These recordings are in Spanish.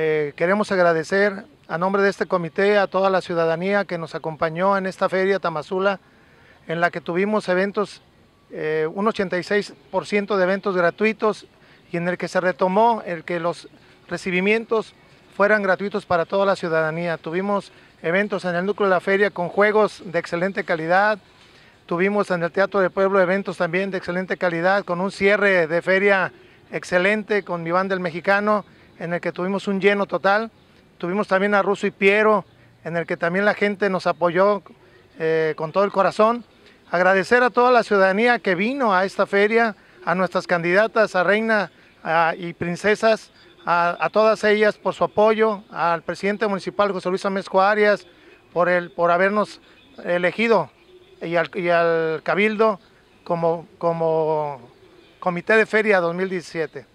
Eh, queremos agradecer a nombre de este comité a toda la ciudadanía que nos acompañó en esta feria Tamazula, en la que tuvimos eventos, eh, un 86% de eventos gratuitos y en el que se retomó el que los recibimientos fueran gratuitos para toda la ciudadanía. Tuvimos eventos en el núcleo de la feria con juegos de excelente calidad, tuvimos en el Teatro del Pueblo eventos también de excelente calidad, con un cierre de feria excelente con mi banda El Mexicano, en el que tuvimos un lleno total. Tuvimos también a Russo y Piero, en el que también la gente nos apoyó eh, con todo el corazón. Agradecer a toda la ciudadanía que vino a esta feria, a nuestras candidatas, a Reina y Princesas, a, todas ellas por su apoyo, al presidente municipal José Luis Amezco Arias, por, el, por habernos elegido y al, Cabildo como, como Comité de Feria 2017.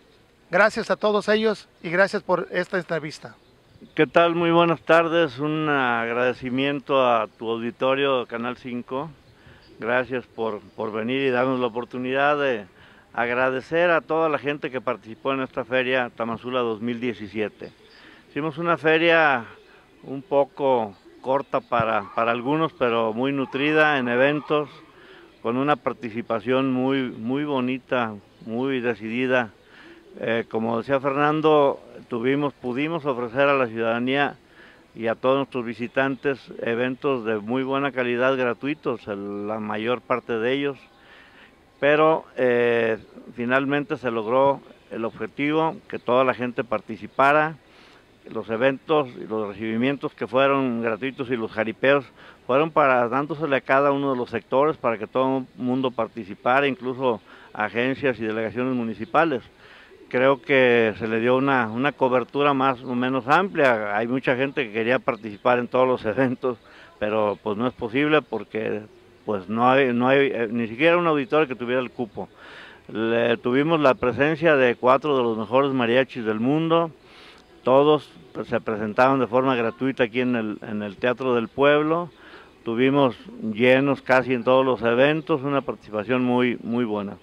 Gracias a todos ellos y gracias por esta entrevista. ¿Qué tal? Muy buenas tardes. Un agradecimiento a tu auditorio Canal 5. Gracias por, venir y darnos la oportunidad de agradecer a toda la gente que participó en esta feria Tamazula 2017. Hicimos una feria un poco corta para, algunos, pero muy nutrida en eventos, con una participación muy, muy bonita, muy decidida eh, como decía Fernando, pudimos ofrecer a la ciudadanía y a todos nuestros visitantes eventos de muy buena calidad gratuitos, la mayor parte de ellos, pero eh, finalmente se logró el objetivo, que toda la gente participara, los eventos y los recibimientos que fueron gratuitos y los jaripeos fueron para dándosele a cada uno de los sectores para que todo el mundo participara, incluso agencias y delegaciones municipales creo que se le dio una, cobertura más o menos amplia. Hay mucha gente que quería participar en todos los eventos, pero pues no es posible porque pues no hay, no hay eh, ni siquiera un auditor que tuviera el cupo. tuvimos la presencia de cuatro de los mejores mariachis del mundo, todos pues, se presentaron de forma gratuita aquí en el, en el Teatro del Pueblo, tuvimos llenos casi en todos los eventos, una participación muy, muy buena.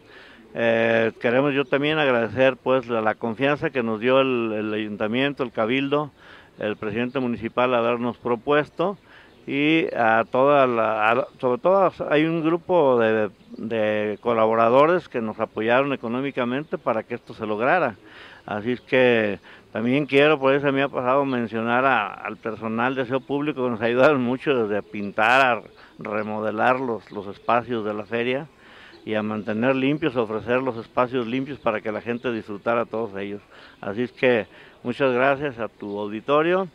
Eh, queremos yo también agradecer pues la, confianza que nos dio el, ayuntamiento, el cabildo, el presidente municipal a habernos propuesto y a toda la, sobre todo hay un grupo de, colaboradores que nos apoyaron económicamente para que esto se lograra. Así es que también quiero, por eso me ha pasado mencionar al personal de SEO Público que nos ayudaron mucho desde pintar, a remodelar los, los espacios de la feria y a mantener limpios, ofrecer los espacios limpios para que la gente disfrutara a todos ellos. Así es que muchas gracias a tu auditorio,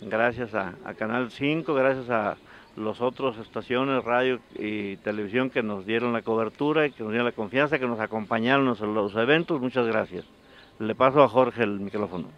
gracias a, Canal 5, gracias a los otros estaciones, radio y televisión que nos dieron la cobertura y que nos dieron la confianza, que nos acompañaron en los eventos. Muchas gracias. Le paso a Jorge el micrófono.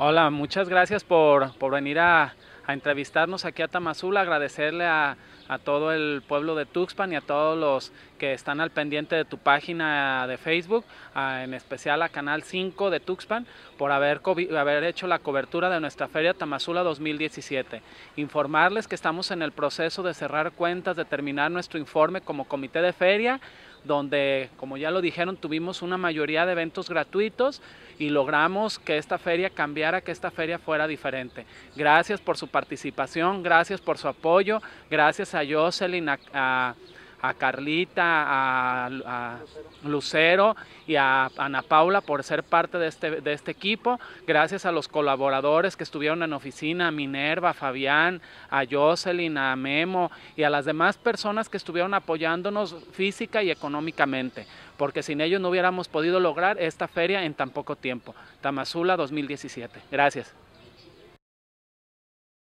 Hola, muchas gracias por, por venir a, a entrevistarnos aquí a Tamazula, agradecerle a a todo el pueblo de Tuxpan y a todos los que están al pendiente de tu página de Facebook, en especial a Canal 5 de Tuxpan, por haber, haber hecho la cobertura de nuestra Feria Tamazula 2017. Informarles que estamos en el proceso de cerrar cuentas, de terminar nuestro informe como comité de feria donde, como ya lo dijeron, tuvimos una mayoría de eventos gratuitos y logramos que esta feria cambiara, que esta feria fuera diferente. Gracias por su participación, gracias por su apoyo, gracias a Jocelyn, a, a Carlita, a, Lucero y a Ana Paula por ser parte de este, de este equipo, gracias a los colaboradores que estuvieron en oficina, a Minerva, a Fabián, a Jocelyn, a Memo y a las demás personas que estuvieron apoyándonos física y económicamente, porque sin ellos no hubiéramos podido lograr esta feria en tan poco tiempo. Tamazula 2017. Gracias.